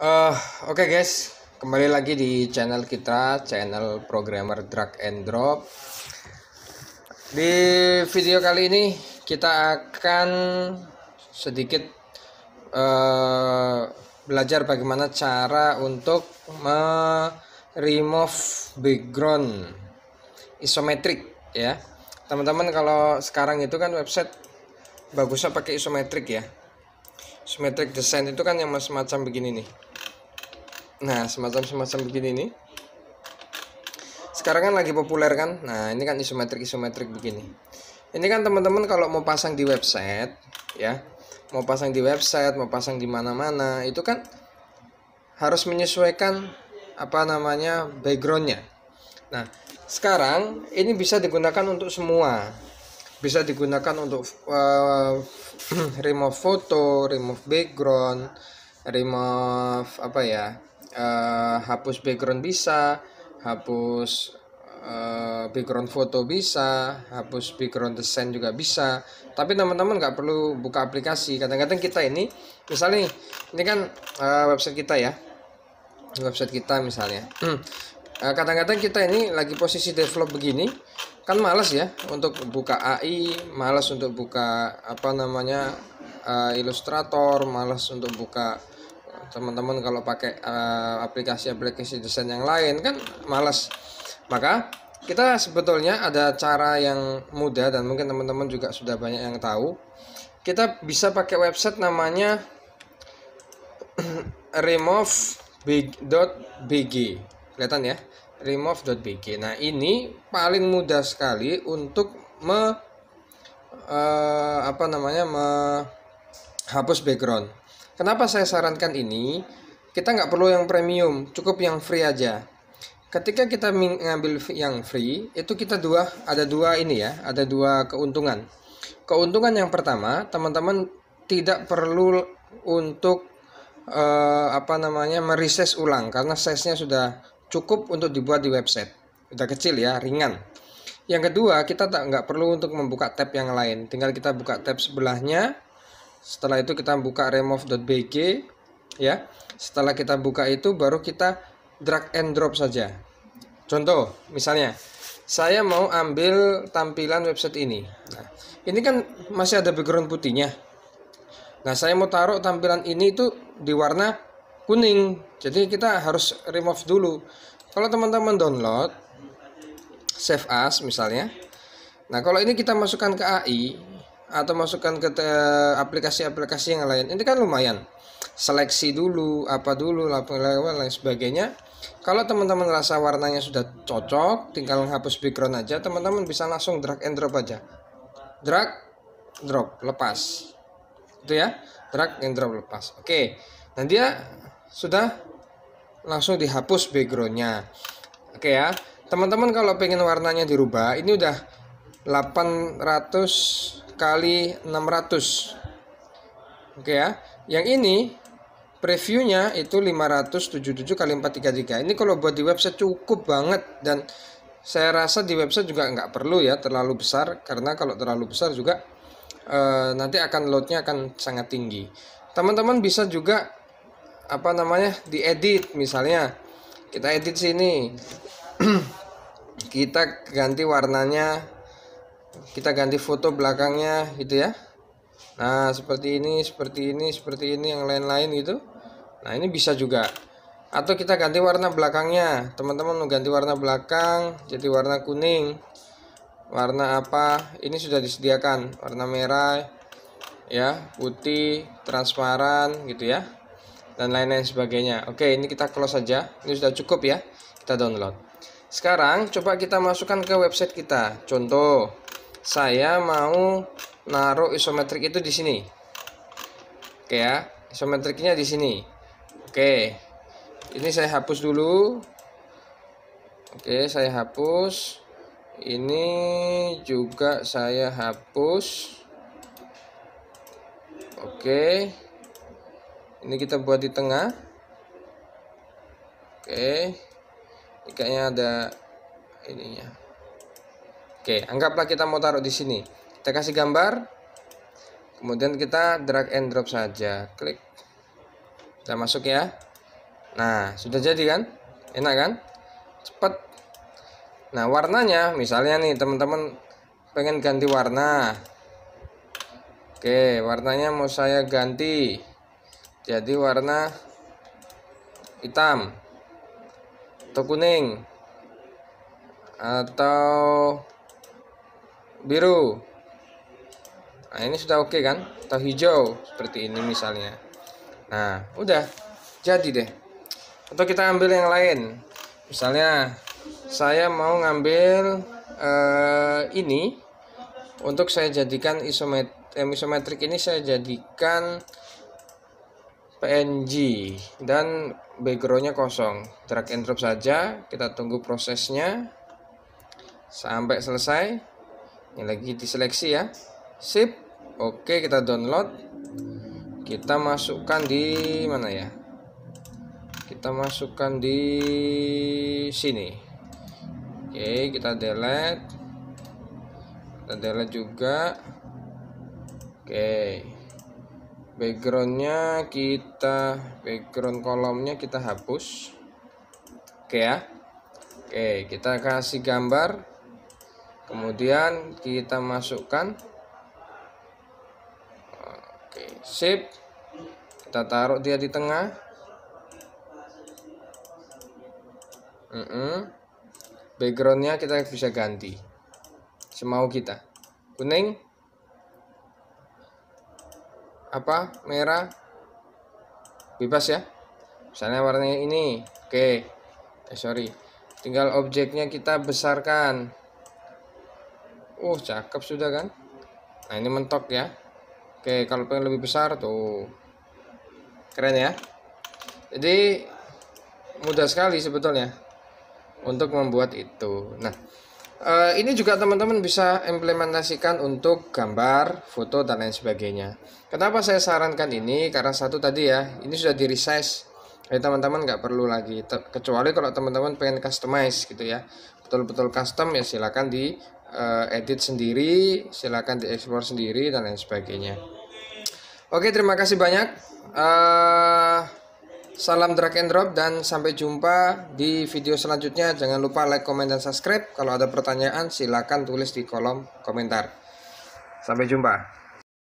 Uh, Oke okay guys, kembali lagi di channel kita, channel programmer drag and drop. Di video kali ini kita akan sedikit uh, belajar bagaimana cara untuk remove background isometrik ya. Teman-teman kalau sekarang itu kan website bagusnya pakai isometrik ya symmetric design itu kan yang semacam begini nih nah semacam semacam begini nih sekarang kan lagi populer kan nah ini kan isometrik isometrik begini ini kan teman-teman kalau mau pasang di website ya mau pasang di website mau pasang di mana-mana itu kan harus menyesuaikan apa namanya backgroundnya nah sekarang ini bisa digunakan untuk semua bisa digunakan untuk uh, remove foto, remove background, remove apa ya, uh, hapus background bisa, hapus uh, background foto bisa, hapus background desain juga bisa. Tapi teman-teman nggak perlu buka aplikasi. Kadang-kadang kita ini, misalnya ini kan uh, website kita ya, website kita misalnya Eh, kadang-kadang kita ini lagi posisi develop begini kan malas ya untuk buka AI malas untuk buka apa namanya uh, Illustrator malas untuk buka teman-teman kalau pakai aplikasi-aplikasi eh, desain yang lain kan malas maka kita sebetulnya ada cara yang mudah dan mungkin teman-teman juga sudah banyak yang tahu kita bisa pakai website namanya remove remove.bg kelihatan ya remove.bg nah ini paling mudah sekali untuk me eh, apa namanya menghapus background kenapa saya sarankan ini kita nggak perlu yang premium cukup yang free aja ketika kita mengambil yang free itu kita dua ada dua ini ya ada dua keuntungan keuntungan yang pertama teman-teman tidak perlu untuk eh, apa namanya merises ulang karena size-nya sudah Cukup untuk dibuat di website. Udah kecil ya, ringan. Yang kedua, kita tak nggak perlu untuk membuka tab yang lain. Tinggal kita buka tab sebelahnya. Setelah itu kita buka remove.bg ya. Setelah kita buka itu baru kita drag and drop saja. Contoh, misalnya saya mau ambil tampilan website ini. Nah, ini kan masih ada background putihnya. Nah, saya mau taruh tampilan ini itu di warna kuning jadi kita harus remove dulu kalau teman-teman download save as misalnya nah kalau ini kita masukkan ke AI atau masukkan ke eh, aplikasi-aplikasi yang lain ini kan lumayan seleksi dulu apa dulu lewat lain sebagainya kalau teman-teman rasa warnanya sudah cocok tinggal hapus background aja teman-teman bisa langsung drag and drop aja drag drop lepas itu ya drag and drop lepas oke nah dia sudah? Langsung dihapus backgroundnya. Oke ya. Teman-teman kalau pengen warnanya dirubah, ini udah 800 kali 600. Oke ya. Yang ini previewnya itu 577 kali 433. Ini kalau buat di website cukup banget dan saya rasa di website juga nggak perlu ya terlalu besar karena kalau terlalu besar juga e, nanti akan loadnya akan sangat tinggi teman-teman bisa juga apa namanya diedit misalnya kita edit sini kita ganti warnanya kita ganti foto belakangnya gitu ya nah seperti ini seperti ini seperti ini yang lain-lain gitu nah ini bisa juga atau kita ganti warna belakangnya teman-teman mau ganti warna belakang jadi warna kuning warna apa ini sudah disediakan warna merah ya putih transparan gitu ya dan lain-lain sebagainya. Oke, ini kita close saja. Ini sudah cukup ya. Kita download. Sekarang coba kita masukkan ke website kita. Contoh, saya mau naruh isometrik itu di sini. Oke ya, isometriknya di sini. Oke. Ini saya hapus dulu. Oke, saya hapus. Ini juga saya hapus. Oke ini kita buat di tengah oke ini kayaknya ada ininya oke anggaplah kita mau taruh di sini kita kasih gambar kemudian kita drag and drop saja klik kita masuk ya nah sudah jadi kan enak kan cepat nah warnanya misalnya nih teman-teman pengen ganti warna oke warnanya mau saya ganti jadi warna hitam atau kuning atau biru nah ini sudah oke okay, kan atau hijau seperti ini misalnya nah udah jadi deh atau kita ambil yang lain misalnya saya mau ngambil uh, ini untuk saya jadikan isomet eh, isometrik ini saya jadikan PNG dan backgroundnya kosong drag and drop saja kita tunggu prosesnya sampai selesai ini lagi diseleksi ya sip oke kita download kita masukkan di mana ya kita masukkan di sini oke kita delete kita delete juga oke backgroundnya kita background kolomnya kita hapus oke ya oke kita kasih gambar kemudian kita masukkan oke sip kita taruh dia di tengah mm -mm. backgroundnya kita bisa ganti semau kita kuning apa merah bebas ya misalnya warnanya ini oke eh sorry tinggal objeknya kita besarkan uh cakep sudah kan nah ini mentok ya oke kalau pengen lebih besar tuh keren ya jadi mudah sekali sebetulnya untuk membuat itu nah Eh, ini juga teman-teman bisa implementasikan untuk gambar, foto, dan lain sebagainya. Kenapa saya sarankan ini? Karena satu tadi ya, ini sudah di resize. Jadi teman-teman nggak perlu lagi. kecuali kalau teman-teman pengen customize gitu ya. Betul-betul custom ya silahkan di uh, edit sendiri, silakan explore sendiri, dan lain sebagainya. Oke, terima kasih banyak. Uh, Salam drag and drop dan sampai jumpa di video selanjutnya. Jangan lupa like, komen, dan subscribe. Kalau ada pertanyaan silahkan tulis di kolom komentar. Sampai jumpa.